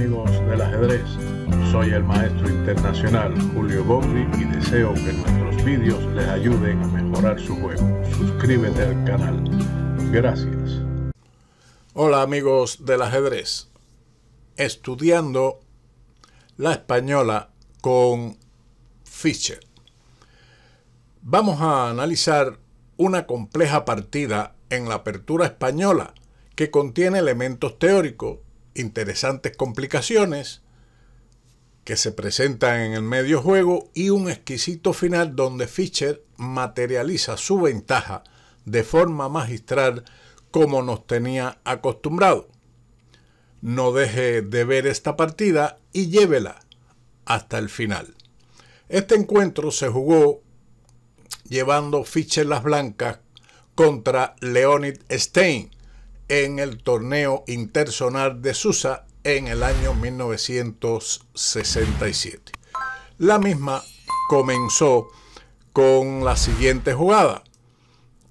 amigos del ajedrez. Soy el maestro internacional Julio Bondi y deseo que nuestros vídeos les ayuden a mejorar su juego. Suscríbete al canal. Gracias. Hola amigos del ajedrez. Estudiando la española con Fischer. Vamos a analizar una compleja partida en la apertura española que contiene elementos teóricos interesantes complicaciones que se presentan en el medio juego y un exquisito final donde Fischer materializa su ventaja de forma magistral como nos tenía acostumbrado. No deje de ver esta partida y llévela hasta el final. Este encuentro se jugó llevando Fischer las blancas contra Leonid Stein en el torneo interzonal de Susa en el año 1967. La misma comenzó con la siguiente jugada.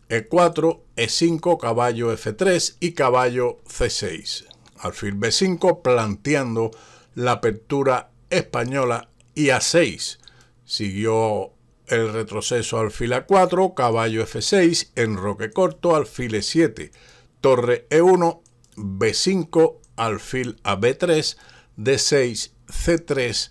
E4, E5, caballo F3 y caballo C6. Alfil B5 planteando la apertura española y A6. Siguió el retroceso alfil A4, caballo F6, enroque corto, alfil E7 torre E1, B5, alfil a B3, D6, C3,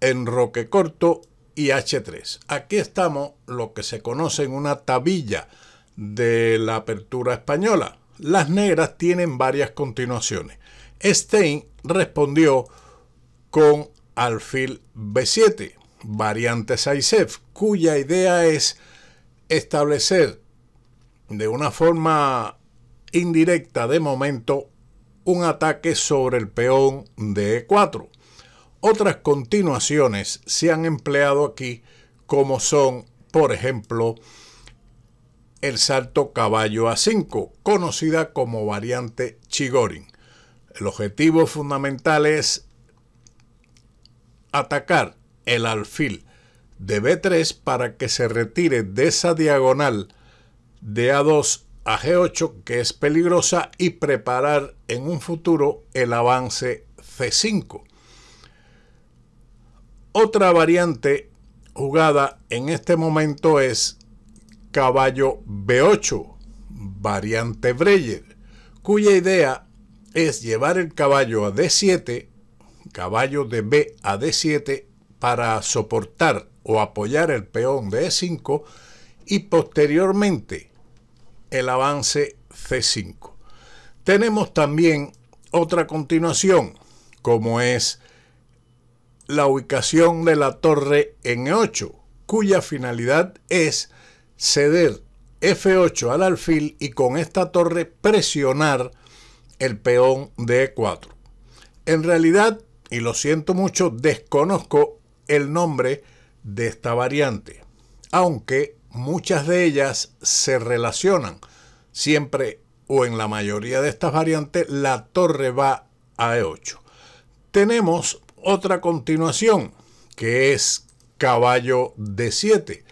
enroque corto y H3. Aquí estamos lo que se conoce en una tabilla de la apertura española. Las negras tienen varias continuaciones. Stein respondió con alfil B7, variante 6F, cuya idea es establecer de una forma indirecta de momento un ataque sobre el peón de E4. Otras continuaciones se han empleado aquí como son, por ejemplo, el salto caballo a 5, conocida como variante Chigorin. El objetivo fundamental es atacar el alfil de B3 para que se retire de esa diagonal de A2 a G8 que es peligrosa y preparar en un futuro el avance C5. Otra variante jugada en este momento es caballo B8, variante Breyer, cuya idea es llevar el caballo a D7, caballo de B a D7 para soportar o apoyar el peón de E5 y posteriormente el avance C5. Tenemos también otra continuación, como es la ubicación de la torre en E8, cuya finalidad es ceder F8 al alfil y con esta torre presionar el peón de 4 e En realidad, y lo siento mucho, desconozco el nombre de esta variante, aunque muchas de ellas se relacionan. Siempre o en la mayoría de estas variantes la torre va a E8. Tenemos otra continuación que es caballo D7,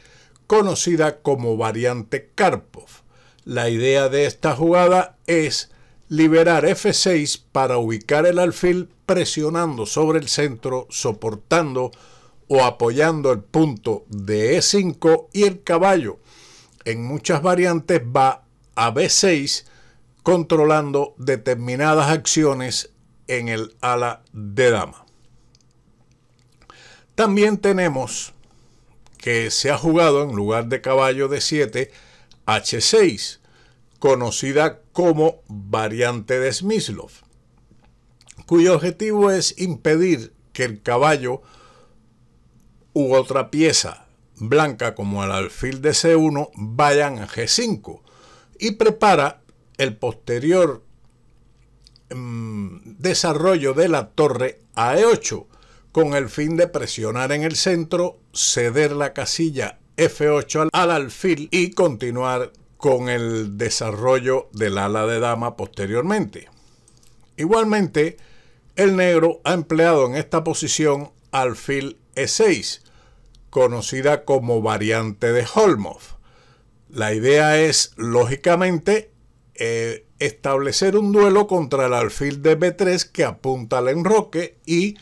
conocida como variante Karpov. La idea de esta jugada es liberar F6 para ubicar el alfil presionando sobre el centro, soportando apoyando el punto de E5 y el caballo. En muchas variantes va a B6 controlando determinadas acciones en el ala de dama. También tenemos que se ha jugado en lugar de caballo de 7 H6, conocida como variante de Smyslov, cuyo objetivo es impedir que el caballo u otra pieza blanca como el alfil de C1 vayan a G5 y prepara el posterior mm, desarrollo de la torre a 8 e con el fin de presionar en el centro, ceder la casilla F8 al alfil y continuar con el desarrollo del ala de dama posteriormente. Igualmente, el negro ha empleado en esta posición alfil E6 conocida como variante de Holmhoff. La idea es, lógicamente, eh, establecer un duelo contra el alfil de B3 que apunta al enroque y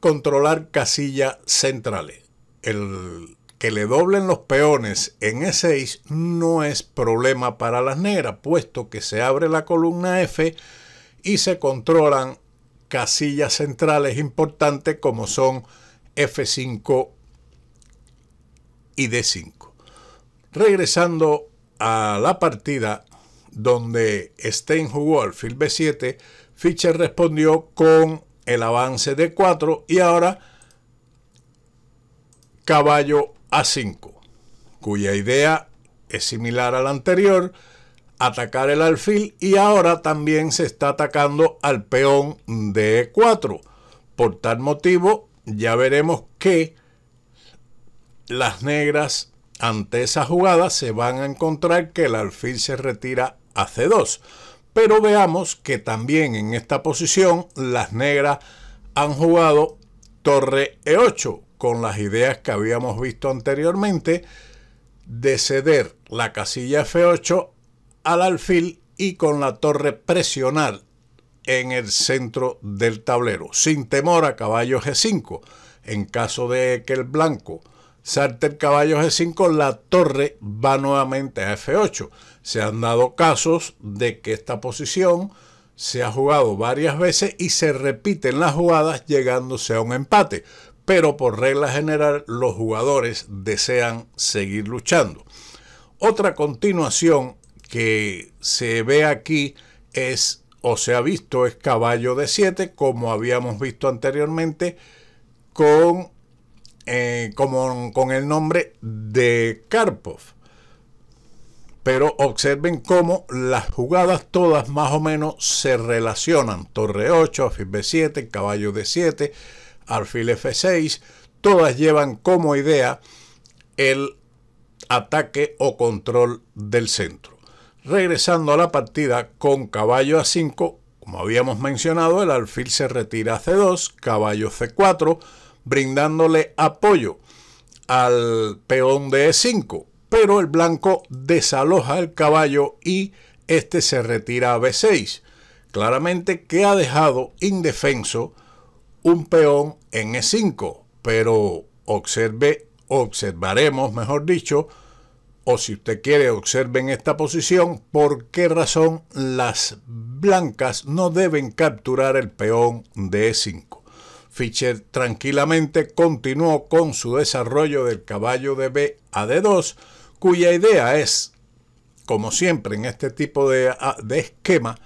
controlar casillas centrales. El que le doblen los peones en E6 no es problema para las negras, puesto que se abre la columna F y se controlan casillas centrales importantes como son F5 y D5. Regresando a la partida donde Stein jugó alfil B7, Fischer respondió con el avance de 4 y ahora caballo A5, cuya idea es similar a la anterior, atacar el alfil y ahora también se está atacando al peón D4. Por tal motivo, ya veremos que las negras ante esa jugada se van a encontrar que el alfil se retira a C2. Pero veamos que también en esta posición las negras han jugado torre E8 con las ideas que habíamos visto anteriormente de ceder la casilla F8 al alfil y con la torre presionar en el centro del tablero, sin temor a caballo G5, en caso de que el blanco el caballo G5, la torre va nuevamente a F8. Se han dado casos de que esta posición se ha jugado varias veces y se repiten las jugadas llegándose a un empate. Pero por regla general los jugadores desean seguir luchando. Otra continuación que se ve aquí es o se ha visto es caballo de 7 como habíamos visto anteriormente con eh, como, con el nombre de Karpov. Pero observen cómo las jugadas todas más o menos se relacionan. Torre 8, alfil B7, caballo D7, alfil F6. Todas llevan como idea el ataque o control del centro. Regresando a la partida con caballo a 5, como habíamos mencionado, el alfil se retira a C2, caballo C4, brindándole apoyo al peón de E5, pero el blanco desaloja el caballo y este se retira a B6, claramente que ha dejado indefenso un peón en E5, pero observe, observaremos, mejor dicho, o si usted quiere, observen esta posición, por qué razón las blancas no deben capturar el peón de E5. Fischer tranquilamente continuó con su desarrollo del caballo de B a D2, cuya idea es, como siempre en este tipo de, esquema,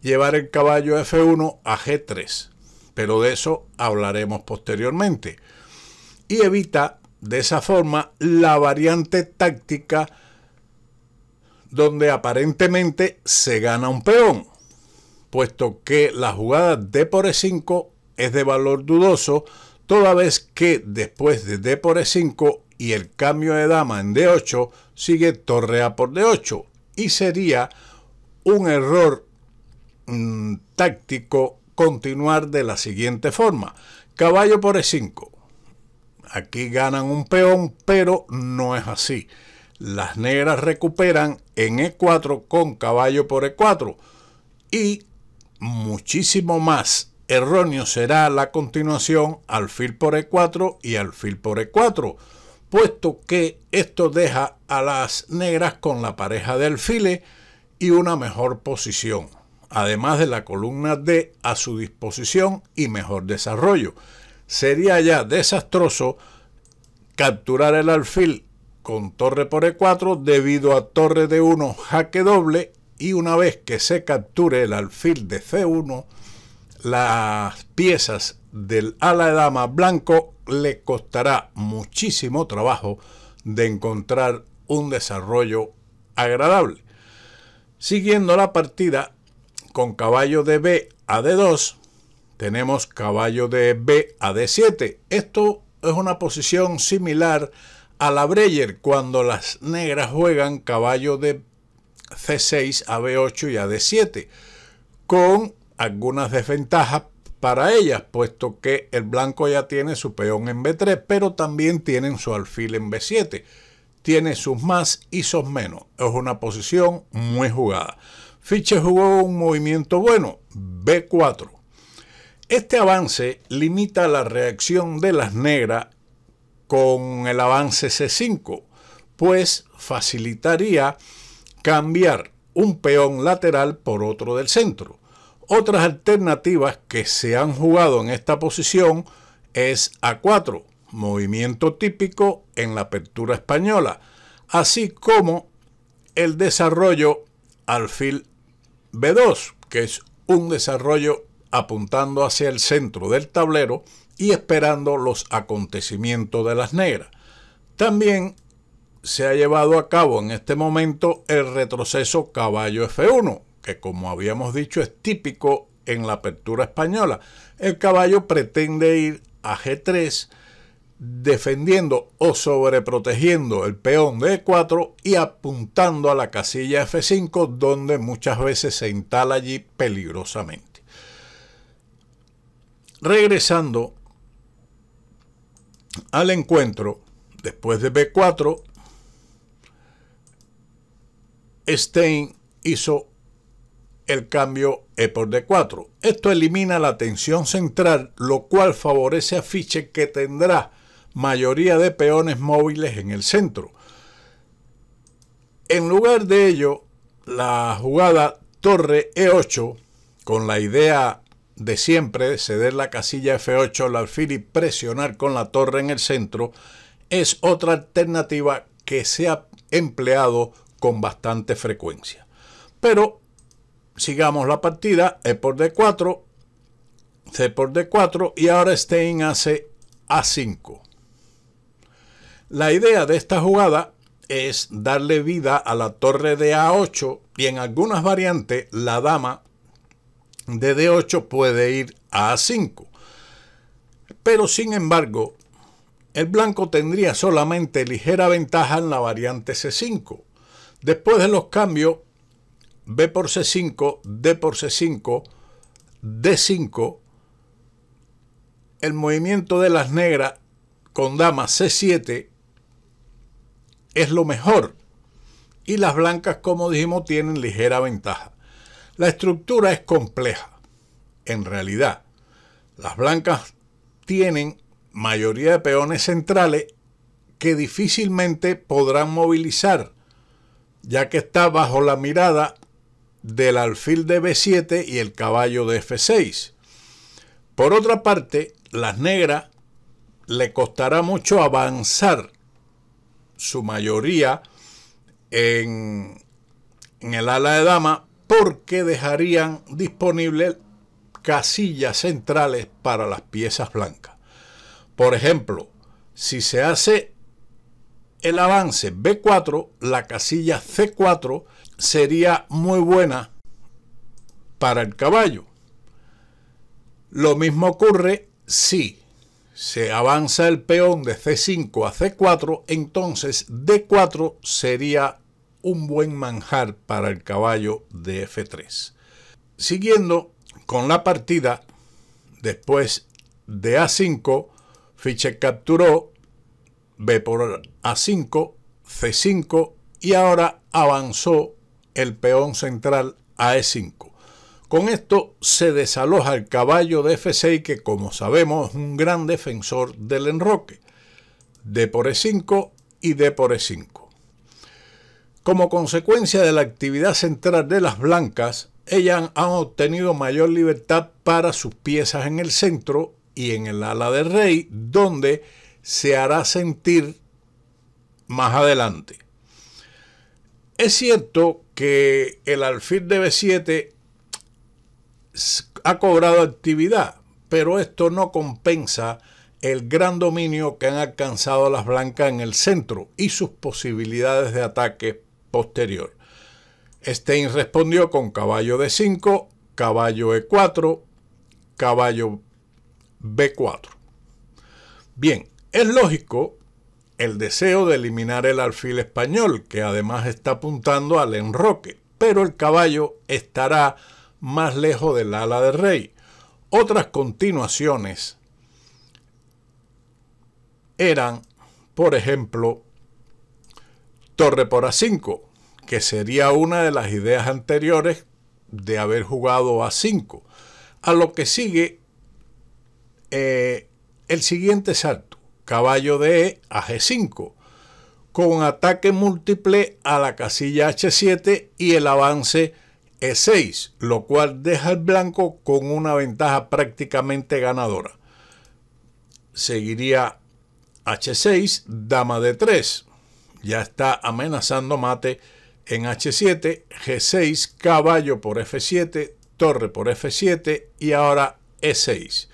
llevar el caballo F1 a G3, pero de eso hablaremos posteriormente, y evita de esa forma la variante táctica donde aparentemente se gana un peón, puesto que la jugada D por E5 es de valor dudoso, toda vez que después de D por E5 y el cambio de dama en D8 sigue torre A por D8 y sería un error mm, táctico continuar de la siguiente forma. Caballo por E5. Aquí ganan un peón, pero no es así. Las negras recuperan en E4 con caballo por E4 y muchísimo más erróneo será la continuación alfil por e4 y alfil por e4, puesto que esto deja a las negras con la pareja de alfiles y una mejor posición, además de la columna D a su disposición y mejor desarrollo. Sería ya desastroso capturar el alfil con torre por e4 debido a torre de 1 jaque doble y una vez que se capture el alfil de c1 las piezas del ala de dama blanco le costará muchísimo trabajo de encontrar un desarrollo agradable. Siguiendo la partida con caballo de B a D2, tenemos caballo de B a D7. Esto es una posición similar a la Breyer cuando las negras juegan caballo de C6 a B8 y a D7 con algunas desventajas para ellas, puesto que el blanco ya tiene su peón en B3, pero también tienen su alfil en B7. Tiene sus más y sus menos. Es una posición muy jugada. Fischer jugó un movimiento bueno, B4. Este avance limita la reacción de las negras con el avance C5, pues facilitaría cambiar un peón lateral por otro del centro. Otras alternativas que se han jugado en esta posición es a 4, movimiento típico en la apertura española, así como el desarrollo alfil B2, que es un desarrollo apuntando hacia el centro del tablero y esperando los acontecimientos de las negras. También se ha llevado a cabo en este momento el retroceso caballo F1, que como habíamos dicho es típico en la apertura española. El caballo pretende ir a G3 defendiendo o sobreprotegiendo el peón de E4 y apuntando a la casilla F5 donde muchas veces se instala allí peligrosamente. Regresando al encuentro, después de B4, Stein hizo el cambio E por D4. Esto elimina la tensión central, lo cual favorece a que tendrá mayoría de peones móviles en el centro. En lugar de ello, la jugada torre E8, con la idea de siempre ceder la casilla F8 al alfil y presionar con la torre en el centro, es otra alternativa que se ha empleado con bastante frecuencia. Pero sigamos la partida, E por D4, C por D4 y ahora Stein hace A5. La idea de esta jugada es darle vida a la torre de A8 y en algunas variantes la dama de D8 puede ir a A5. Pero sin embargo, el blanco tendría solamente ligera ventaja en la variante C5. Después de los cambios, B por C5, D por C5, D5, el movimiento de las negras con dama C7 es lo mejor y las blancas, como dijimos, tienen ligera ventaja. La estructura es compleja, en realidad. Las blancas tienen mayoría de peones centrales que difícilmente podrán movilizar, ya que está bajo la mirada del alfil de B7 y el caballo de F6. Por otra parte, las negras le costará mucho avanzar su mayoría en, en el ala de dama porque dejarían disponibles casillas centrales para las piezas blancas. Por ejemplo, si se hace el avance B4, la casilla C4 sería muy buena para el caballo. Lo mismo ocurre si se avanza el peón de C5 a C4, entonces D4 sería un buen manjar para el caballo de F3. Siguiendo con la partida, después de A5, Fischer capturó B por A5, C5 y ahora avanzó el peón central a E5. Con esto se desaloja el caballo de F6 que como sabemos es un gran defensor del enroque. D por E5 y D por E5. Como consecuencia de la actividad central de las blancas, ellas han obtenido mayor libertad para sus piezas en el centro y en el ala de rey, donde se hará sentir más adelante. Es cierto que el alfil de B7 ha cobrado actividad, pero esto no compensa el gran dominio que han alcanzado las blancas en el centro y sus posibilidades de ataque posterior. Stein respondió con caballo D5, caballo E4, caballo B4. Bien, es lógico el deseo de eliminar el alfil español, que además está apuntando al enroque, pero el caballo estará más lejos del ala del rey. Otras continuaciones eran, por ejemplo, Torre por A5, que sería una de las ideas anteriores de haber jugado A5. A lo que sigue eh, el siguiente salto caballo de e a G5, con ataque múltiple a la casilla H7 y el avance E6, lo cual deja el blanco con una ventaja prácticamente ganadora. Seguiría H6, dama de 3. Ya está amenazando mate en H7, G6, caballo por F7, torre por F7 y ahora E6.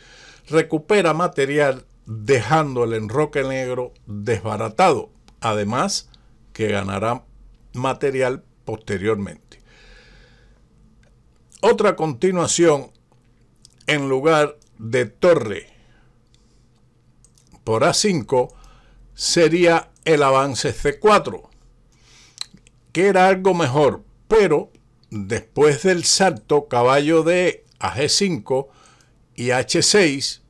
Recupera material dejando el enroque negro desbaratado, además que ganará material posteriormente. Otra continuación en lugar de torre por A5 sería el avance C4, que era algo mejor, pero después del salto caballo de a 5 y H6,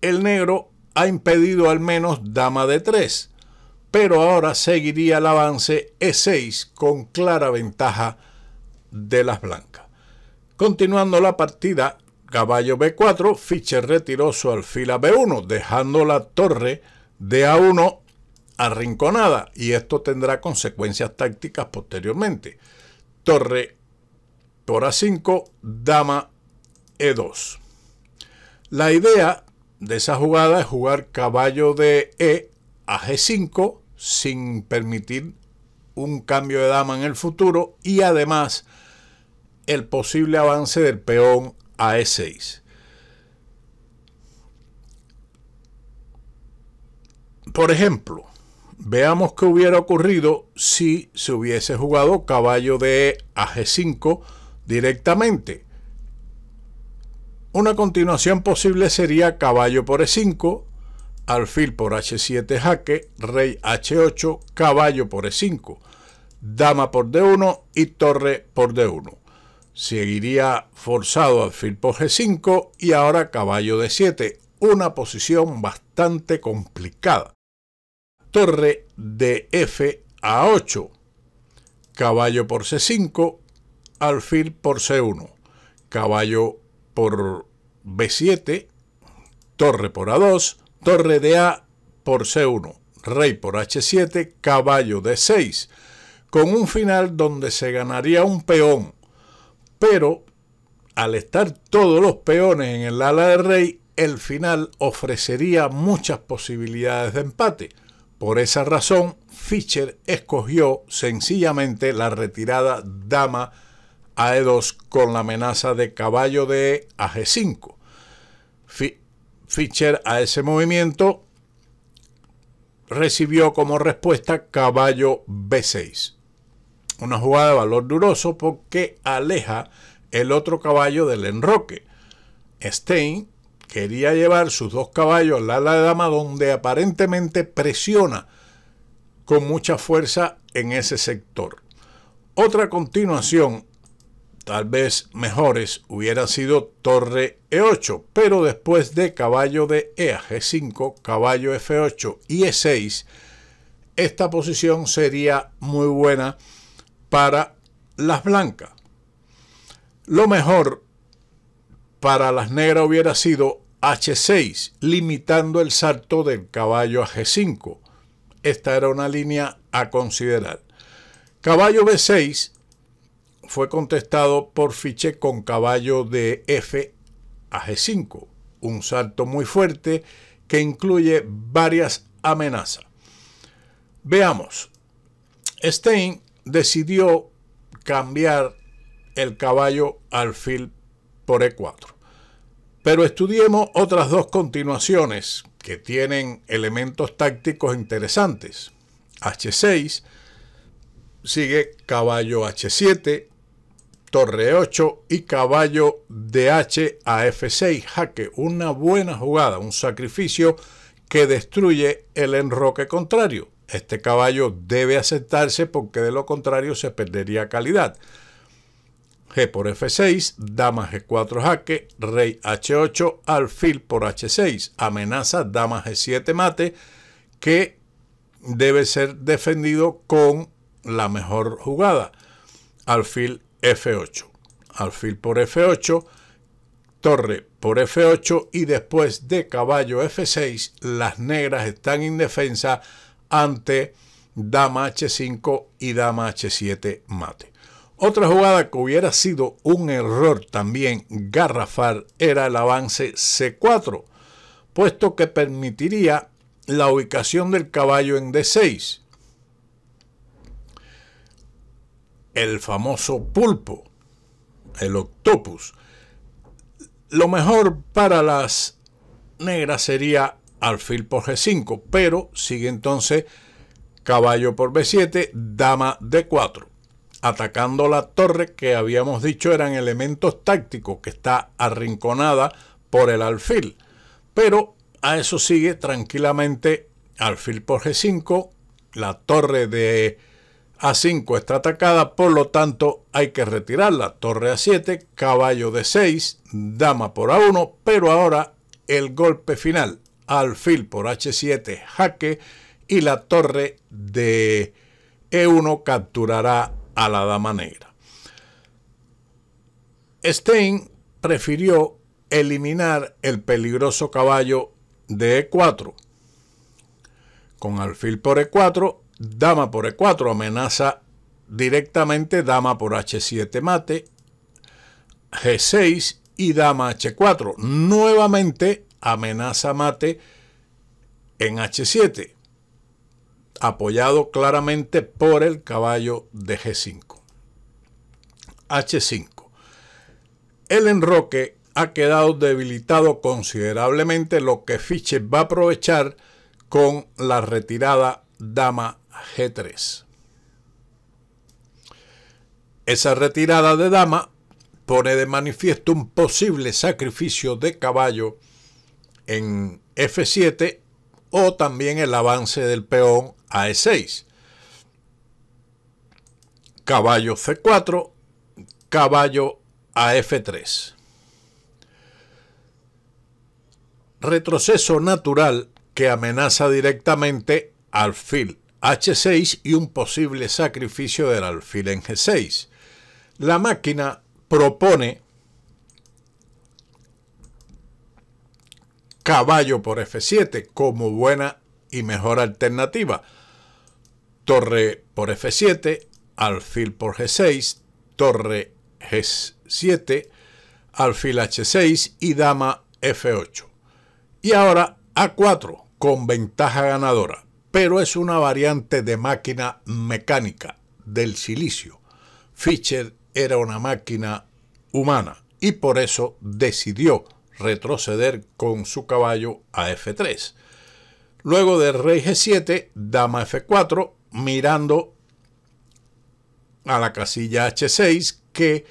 el negro ha impedido al menos dama de 3, pero ahora seguiría el avance E6 con clara ventaja de las blancas. Continuando la partida, caballo B4, Fischer retiró su alfil B1, dejando la torre de A1 arrinconada, y esto tendrá consecuencias tácticas posteriormente. Torre por A5, dama E2. La idea de esa jugada es jugar caballo de E a G5 sin permitir un cambio de dama en el futuro y además el posible avance del peón a E6. Por ejemplo, veamos qué hubiera ocurrido si se hubiese jugado caballo de E a G5 directamente. Una continuación posible sería caballo por e5, alfil por h7 jaque, rey h8, caballo por e5, dama por d1 y torre por d1. Seguiría forzado alfil por g5 y ahora caballo d7, una posición bastante complicada. Torre de f a 8, caballo por c5, alfil por c1, caballo por B7, torre por A2, torre de A por C1, rey por H7, caballo de 6 con un final donde se ganaría un peón, pero al estar todos los peones en el ala de rey, el final ofrecería muchas posibilidades de empate. Por esa razón, Fischer escogió sencillamente la retirada dama a 2 e con la amenaza de caballo de a 5 Fischer a ese movimiento recibió como respuesta caballo B6. Una jugada de valor duroso porque aleja el otro caballo del enroque. Stein quería llevar sus dos caballos al ala de dama donde aparentemente presiona con mucha fuerza en ese sector. Otra continuación tal vez mejores hubiera sido torre E8, pero después de caballo de E a G5, caballo F8 y E6, esta posición sería muy buena para las blancas. Lo mejor para las negras hubiera sido H6, limitando el salto del caballo a G5. Esta era una línea a considerar. Caballo B6 fue contestado por fiche con caballo de F a G5, un salto muy fuerte que incluye varias amenazas. Veamos, Stein decidió cambiar el caballo al alfil por E4. Pero estudiemos otras dos continuaciones que tienen elementos tácticos interesantes. H6 sigue caballo H7, torre 8 y caballo de H a F6, jaque, una buena jugada, un sacrificio que destruye el enroque contrario. Este caballo debe aceptarse porque de lo contrario se perdería calidad. G por F6, dama G4 jaque, rey H8, alfil por H6, amenaza dama G7 mate, que debe ser defendido con la mejor jugada. Alfil F8. Alfil por F8, torre por F8 y después de caballo F6, las negras están indefensas ante dama H5 y dama H7 mate. Otra jugada que hubiera sido un error también garrafar era el avance C4, puesto que permitiría la ubicación del caballo en D6 el famoso pulpo, el octopus. Lo mejor para las negras sería alfil por G5, pero sigue entonces caballo por B7, dama D4, atacando la torre que habíamos dicho eran elementos tácticos, que está arrinconada por el alfil. Pero a eso sigue tranquilamente alfil por G5, la torre de a5 está atacada, por lo tanto hay que retirarla. Torre A7, caballo de 6 dama por A1, pero ahora el golpe final. Alfil por H7, jaque, y la torre de E1 capturará a la dama negra. Stein prefirió eliminar el peligroso caballo de E4. Con alfil por E4, Dama por E4 amenaza directamente dama por H7 mate, G6 y dama H4. Nuevamente amenaza mate en H7, apoyado claramente por el caballo de G5. H5. El enroque ha quedado debilitado considerablemente, lo que Fiche va a aprovechar con la retirada dama G3. Esa retirada de dama pone de manifiesto un posible sacrificio de caballo en F7 o también el avance del peón a E6. Caballo C4, caballo a F3. Retroceso natural que amenaza directamente alfil H6 y un posible sacrificio del alfil en G6. La máquina propone caballo por F7 como buena y mejor alternativa. Torre por F7, alfil por G6, torre G7, alfil H6 y dama F8. Y ahora A4 con ventaja ganadora pero es una variante de máquina mecánica del silicio. Fischer era una máquina humana y por eso decidió retroceder con su caballo a F3. Luego de rey G7, dama F4, mirando a la casilla H6 que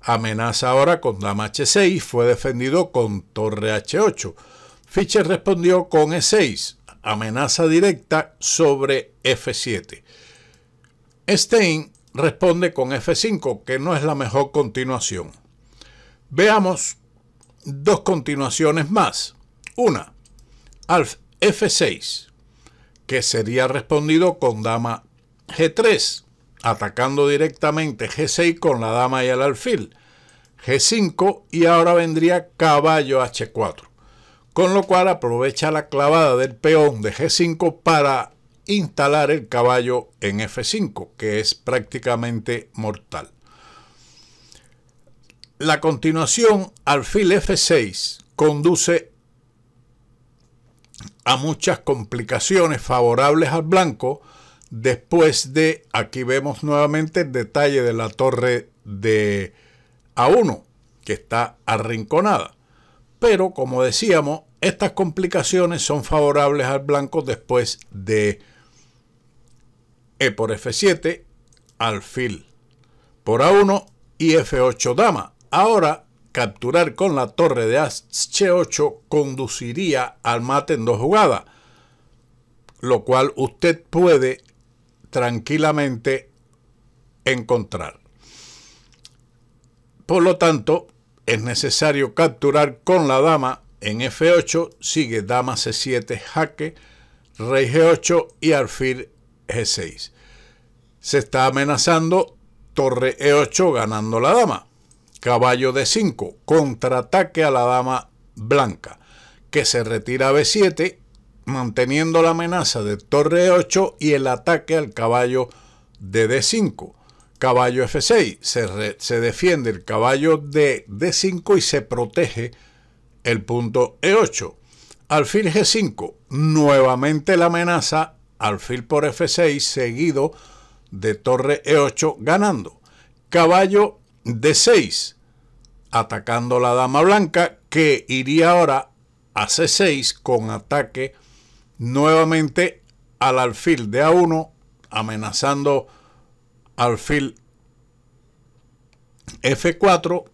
amenaza ahora con dama H6, fue defendido con torre H8. Fischer respondió con E6, amenaza directa sobre F7. Stein responde con F5, que no es la mejor continuación. Veamos dos continuaciones más. Una, al F6, que sería respondido con dama G3, atacando directamente G6 con la dama y el alfil. G5 y ahora vendría caballo H4 con lo cual aprovecha la clavada del peón de G5 para instalar el caballo en F5, que es prácticamente mortal. La continuación alfil F6 conduce a muchas complicaciones favorables al blanco después de, aquí vemos nuevamente el detalle de la torre de A1, que está arrinconada. Pero, como decíamos, estas complicaciones son favorables al blanco después de E por F7, alfil por A1 y F8 dama. Ahora, capturar con la torre de H8 conduciría al mate en dos jugadas, lo cual usted puede tranquilamente encontrar. Por lo tanto, es necesario capturar con la dama en F8, sigue dama C7, jaque, rey G8 y alfil G6. Se está amenazando torre E8 ganando la dama. Caballo D5, contraataque a la dama blanca, que se retira a B7, manteniendo la amenaza de torre E8 y el ataque al caballo de D5 caballo F6. Se, defiende el caballo de D5 y se protege el punto E8. Alfil G5, nuevamente la amenaza, alfil por F6 seguido de torre E8 ganando. Caballo D6, atacando la dama blanca que iría ahora a C6 con ataque nuevamente al alfil de A1, amenazando alfil F4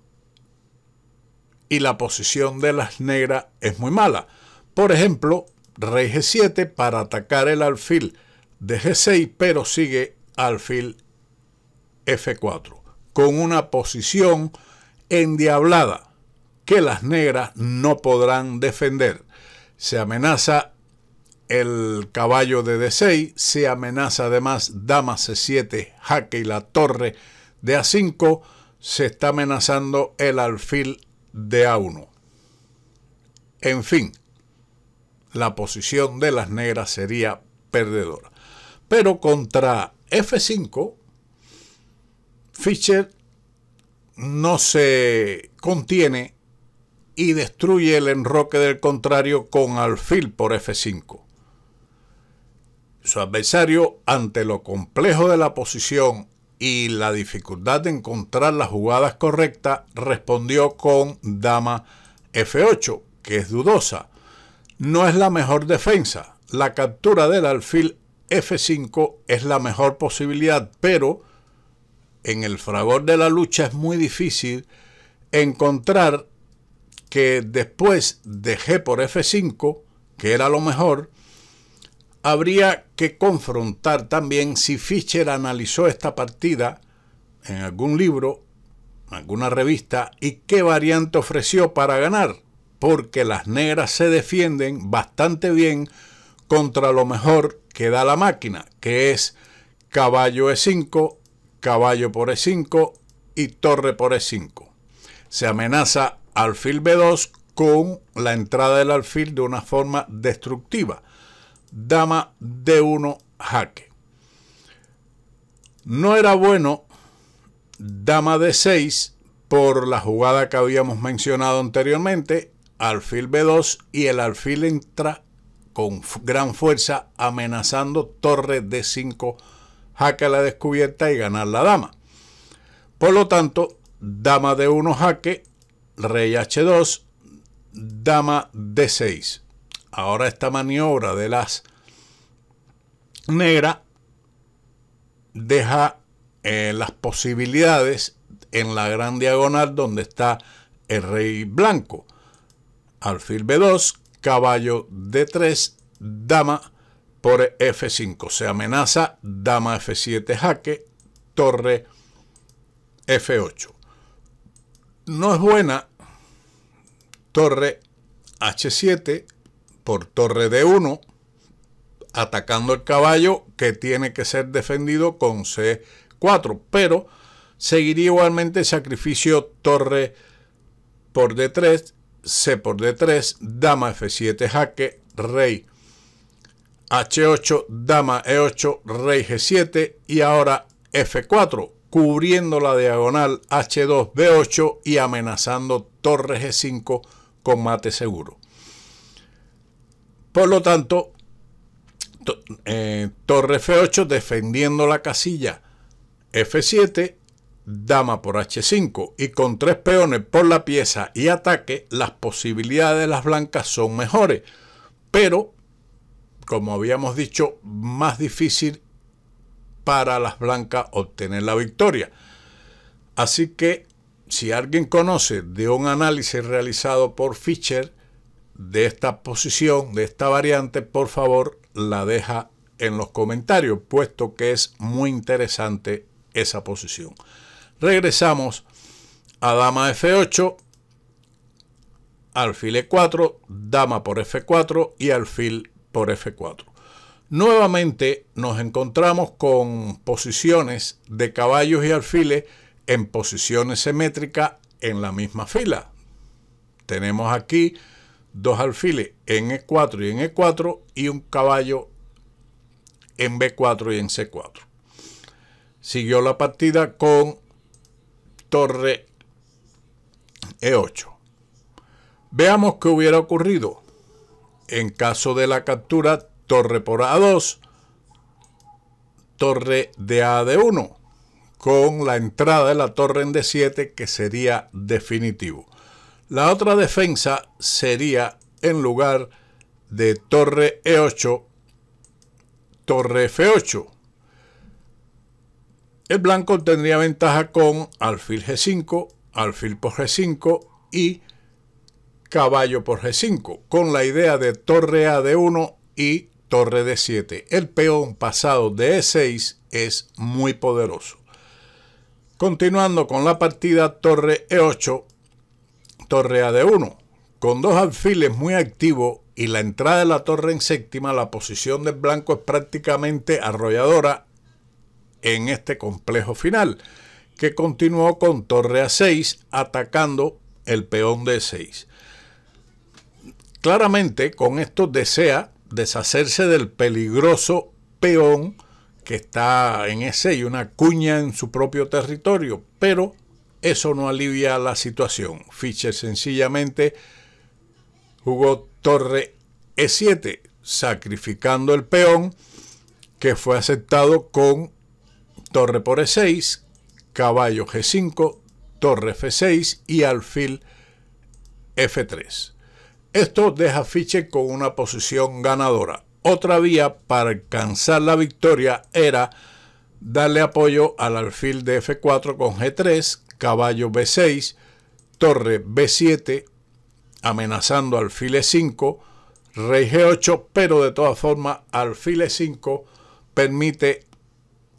y la posición de las negras es muy mala. Por ejemplo, rey G7 para atacar el alfil de G6, pero sigue alfil F4, con una posición endiablada que las negras no podrán defender. Se amenaza el caballo de D6, se amenaza además dama C7, jaque y la torre de A5, se está amenazando el alfil de A1. En fin, la posición de las negras sería perdedora. Pero contra F5, Fischer no se contiene y destruye el enroque del contrario con alfil por F5. Su adversario, ante lo complejo de la posición y la dificultad de encontrar las jugadas correctas, respondió con dama F8, que es dudosa. No es la mejor defensa. La captura del alfil F5 es la mejor posibilidad, pero en el fragor de la lucha es muy difícil encontrar que después de G por F5, que era lo mejor, Habría que confrontar también si Fischer analizó esta partida en algún libro, en alguna revista, y qué variante ofreció para ganar, porque las negras se defienden bastante bien contra lo mejor que da la máquina, que es caballo E5, caballo por E5 y torre por E5. Se amenaza alfil B2 con la entrada del alfil de una forma destructiva dama D1 jaque. No era bueno dama D6 por la jugada que habíamos mencionado anteriormente, alfil B2 y el alfil entra con gran fuerza amenazando torre D5 jaque a la descubierta y ganar la dama. Por lo tanto, dama D1 jaque, rey H2, dama D6 ahora esta maniobra de las negras deja eh, las posibilidades en la gran diagonal donde está el rey blanco. Alfil B2, caballo D3, dama por F5. Se amenaza dama F7 jaque, torre F8. No es buena torre H7, por torre de 1, atacando el caballo que tiene que ser defendido con C4, pero seguiría igualmente sacrificio torre por D3, C por D3, dama F7 jaque, rey H8, dama E8, rey G7 y ahora F4, cubriendo la diagonal H2, B8 y amenazando torre G5 con mate seguro. Por lo tanto, eh, torre F8 defendiendo la casilla F7, dama por H5 y con tres peones por la pieza y ataque, las posibilidades de las blancas son mejores. Pero, como habíamos dicho, más difícil para las blancas obtener la victoria. Así que, si alguien conoce de un análisis realizado por Fischer, de esta posición, de esta variante, por favor la deja en los comentarios, puesto que es muy interesante esa posición. Regresamos a dama F8, alfil E4, dama por F4 y alfil por F4. Nuevamente nos encontramos con posiciones de caballos y alfiles en posiciones simétricas en la misma fila. Tenemos aquí dos alfiles en E4 y en E4 y un caballo en B4 y en C4. Siguió la partida con torre E8. Veamos qué hubiera ocurrido en caso de la captura torre por A2, torre de A de 1, con la entrada de la torre en D7 que sería definitivo. La otra defensa sería en lugar de torre E8, torre F8. El blanco tendría ventaja con alfil G5, alfil por G5 y caballo por G5, con la idea de torre A de 1 y torre D7. El peón pasado de E6 es muy poderoso. Continuando con la partida torre E8, Torre de 1 Con dos alfiles muy activos y la entrada de la torre en séptima, la posición del blanco es prácticamente arrolladora en este complejo final, que continuó con torre A6 atacando el peón de 6 Claramente con esto desea deshacerse del peligroso peón que está en ese y una cuña en su propio territorio, pero eso no alivia la situación. Fischer sencillamente jugó torre E7, sacrificando el peón que fue aceptado con torre por E6, caballo G5, torre F6 y alfil F3. Esto deja a Fischer con una posición ganadora. Otra vía para alcanzar la victoria era darle apoyo al alfil de F4 con G3, caballo B6, torre B7, amenazando alfil E5, rey G8, pero de todas formas alfil E5 permite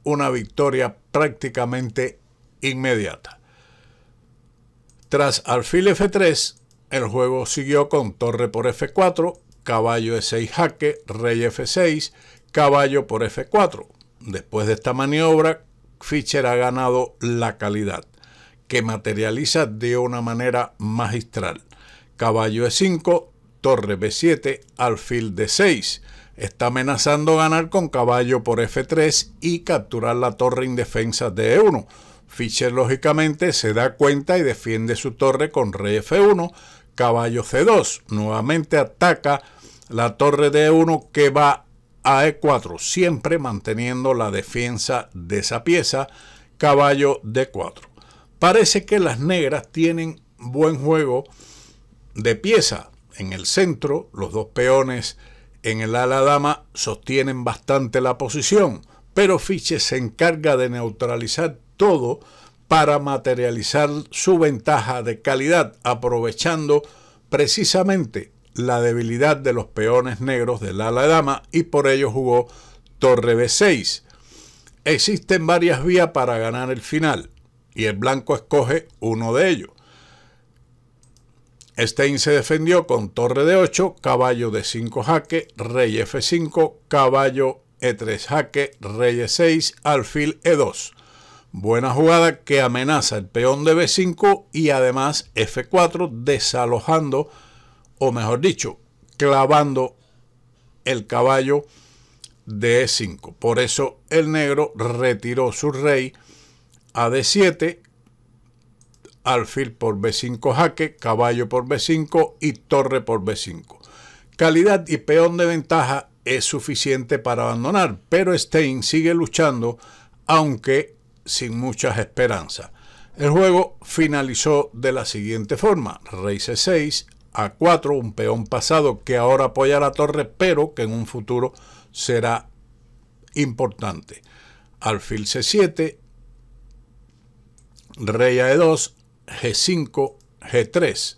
una victoria prácticamente inmediata. Tras alfil F3, el juego siguió con torre por F4, caballo E6 jaque, rey F6, caballo por F4. Después de esta maniobra, Fischer ha ganado la calidad que materializa de una manera magistral. Caballo E5, torre B7, alfil D6. Está amenazando ganar con caballo por F3 y capturar la torre indefensa de E1. Fischer lógicamente se da cuenta y defiende su torre con rey F1, caballo C2. Nuevamente ataca la torre de E1 que va a E4, siempre manteniendo la defensa de esa pieza, caballo D4. Parece que las negras tienen buen juego de pieza. En el centro, los dos peones en el ala dama sostienen bastante la posición, pero Fiches se encarga de neutralizar todo para materializar su ventaja de calidad, aprovechando precisamente la debilidad de los peones negros del ala dama y por ello jugó torre b6. Existen varias vías para ganar el final y el blanco escoge uno de ellos. Stein se defendió con torre de 8, caballo de 5 jaque, rey f5, caballo e3 jaque, rey e6, alfil e2. Buena jugada que amenaza el peón de b5 y además f4 desalojando, o mejor dicho, clavando el caballo de e5. Por eso el negro retiró su rey a D7, alfil por B5 jaque, caballo por B5 y torre por B5. Calidad y peón de ventaja es suficiente para abandonar, pero Stein sigue luchando, aunque sin muchas esperanzas. El juego finalizó de la siguiente forma, rey C6, A4, un peón pasado que ahora apoya la torre, pero que en un futuro será importante. Alfil C7, rey a g5, e g3,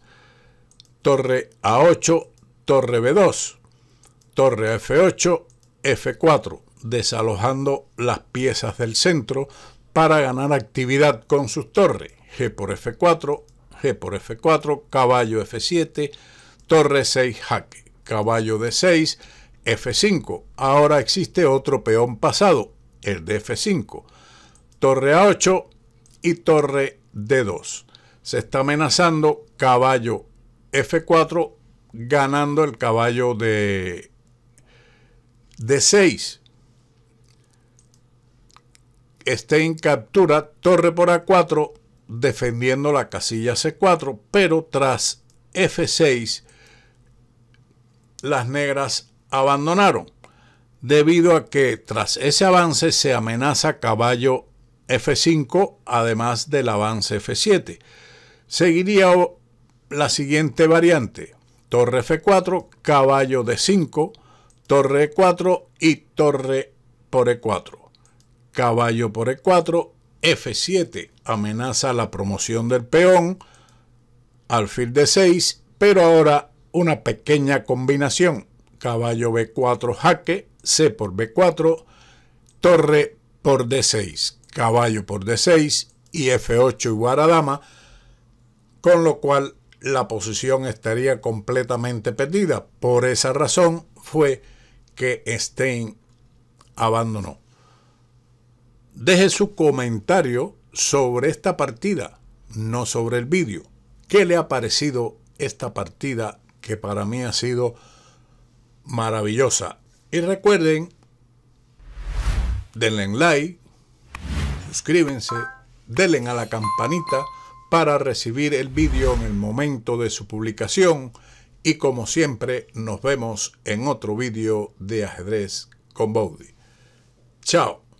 torre a8, torre b2, torre a f8, f 8 f 4 desalojando las piezas del centro para ganar actividad con sus torres, g por f4, g por f4, caballo f7, torre 6 jaque, caballo d6, f5. Ahora existe otro peón pasado, el de f5. Torre a8, y torre D2. Se está amenazando caballo F4 ganando el caballo de D6. en captura torre por A4 defendiendo la casilla C4, pero tras F6 las negras abandonaron, debido a que tras ese avance se amenaza caballo F5, además del avance F7. Seguiría la siguiente variante, torre F4, caballo D5, torre E4 y torre por E4. Caballo por E4, F7 amenaza la promoción del peón, alfil D6, pero ahora una pequeña combinación, caballo B4 jaque, C por B4, torre por D6 caballo por d6 y f8 igual a dama, con lo cual la posición estaría completamente perdida. Por esa razón fue que Stein abandonó. Deje su comentario sobre esta partida, no sobre el vídeo. ¿Qué le ha parecido esta partida que para mí ha sido maravillosa? Y recuerden, denle like, suscríbense, denle a la campanita para recibir el vídeo en el momento de su publicación y como siempre nos vemos en otro vídeo de ajedrez con Bowdy. Chao.